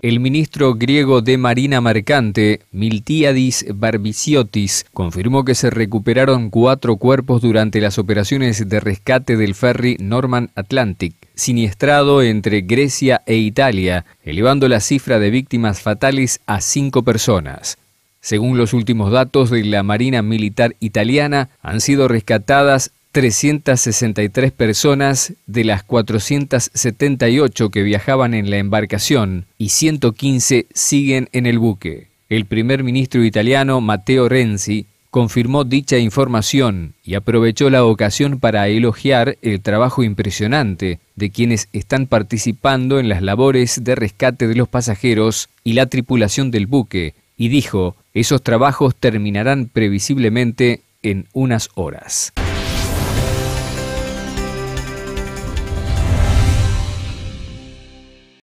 El ministro griego de Marina Mercante, Miltiadis Barbiciotis, confirmó que se recuperaron cuatro cuerpos durante las operaciones de rescate del ferry Norman Atlantic, siniestrado entre Grecia e Italia, elevando la cifra de víctimas fatales a cinco personas. Según los últimos datos de la Marina Militar Italiana, han sido rescatadas 363 personas de las 478 que viajaban en la embarcación y 115 siguen en el buque. El primer ministro italiano Matteo Renzi confirmó dicha información y aprovechó la ocasión para elogiar el trabajo impresionante de quienes están participando en las labores de rescate de los pasajeros y la tripulación del buque, y dijo, esos trabajos terminarán previsiblemente en unas horas.